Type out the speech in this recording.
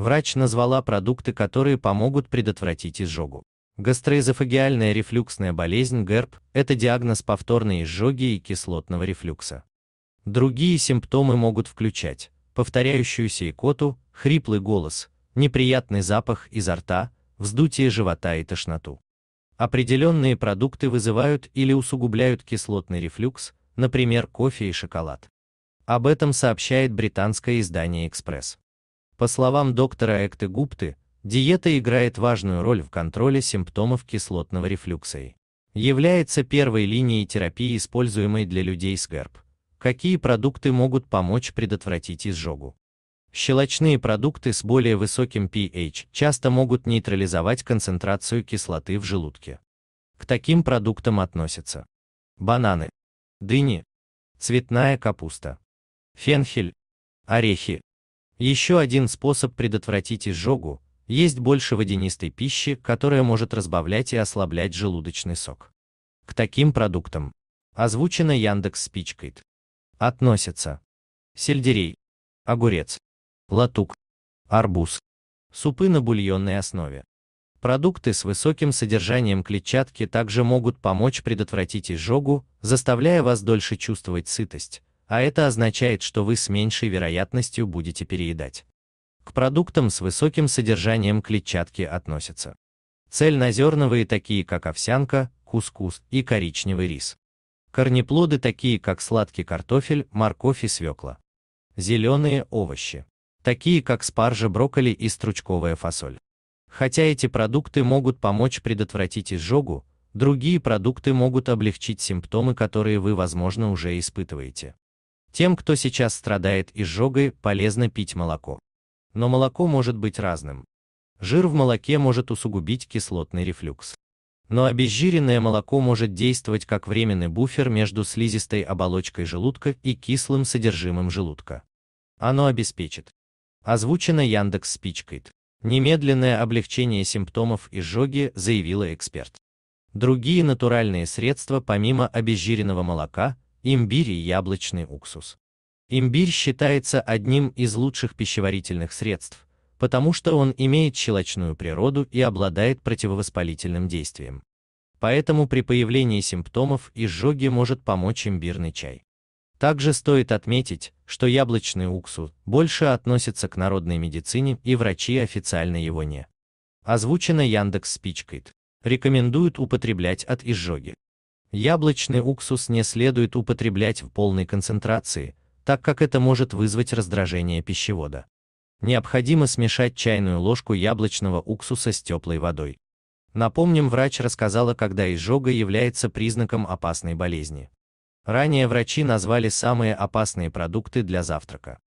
Врач назвала продукты, которые помогут предотвратить изжогу. Гастроэзофагиальная рефлюксная болезнь ГЭРБ – это диагноз повторной изжоги и кислотного рефлюкса. Другие симптомы могут включать повторяющуюся икоту, хриплый голос, неприятный запах изо рта, вздутие живота и тошноту. Определенные продукты вызывают или усугубляют кислотный рефлюкс, например, кофе и шоколад. Об этом сообщает британское издание «Экспресс». По словам доктора Экты Гупты, диета играет важную роль в контроле симптомов кислотного рефлюкса и является первой линией терапии, используемой для людей с ГЭРБ. Какие продукты могут помочь предотвратить изжогу? Щелочные продукты с более высоким pH часто могут нейтрализовать концентрацию кислоты в желудке. К таким продуктам относятся бананы, дыни, цветная капуста, фенхель, орехи, еще один способ предотвратить изжогу – есть больше водянистой пищи, которая может разбавлять и ослаблять желудочный сок. К таким продуктам, озвучено Яндекс Спичкайт, относятся сельдерей, огурец, латук, арбуз, супы на бульонной основе. Продукты с высоким содержанием клетчатки также могут помочь предотвратить изжогу, заставляя вас дольше чувствовать сытость, а это означает, что вы с меньшей вероятностью будете переедать. К продуктам с высоким содержанием клетчатки относятся цельнозерновые такие как овсянка, кускус и коричневый рис. Корнеплоды такие как сладкий картофель, морковь и свекла. Зеленые овощи. Такие как спаржа, брокколи и стручковая фасоль. Хотя эти продукты могут помочь предотвратить изжогу, другие продукты могут облегчить симптомы, которые вы, возможно, уже испытываете. Тем, кто сейчас страдает изжогой, полезно пить молоко. Но молоко может быть разным. Жир в молоке может усугубить кислотный рефлюкс. Но обезжиренное молоко может действовать как временный буфер между слизистой оболочкой желудка и кислым содержимым желудка. Оно обеспечит. Озвучено Яндекс Спичкайт. Немедленное облегчение симптомов изжоги, заявила эксперт. Другие натуральные средства помимо обезжиренного молока, имбирь и яблочный уксус. Имбирь считается одним из лучших пищеварительных средств, потому что он имеет щелочную природу и обладает противовоспалительным действием. Поэтому при появлении симптомов изжоги может помочь имбирный чай. Также стоит отметить, что яблочный уксус больше относится к народной медицине и врачи официально его не. Озвучено Яндекс Спичкайт. Рекомендуют употреблять от изжоги. Яблочный уксус не следует употреблять в полной концентрации, так как это может вызвать раздражение пищевода. Необходимо смешать чайную ложку яблочного уксуса с теплой водой. Напомним, врач рассказала, когда изжога является признаком опасной болезни. Ранее врачи назвали самые опасные продукты для завтрака.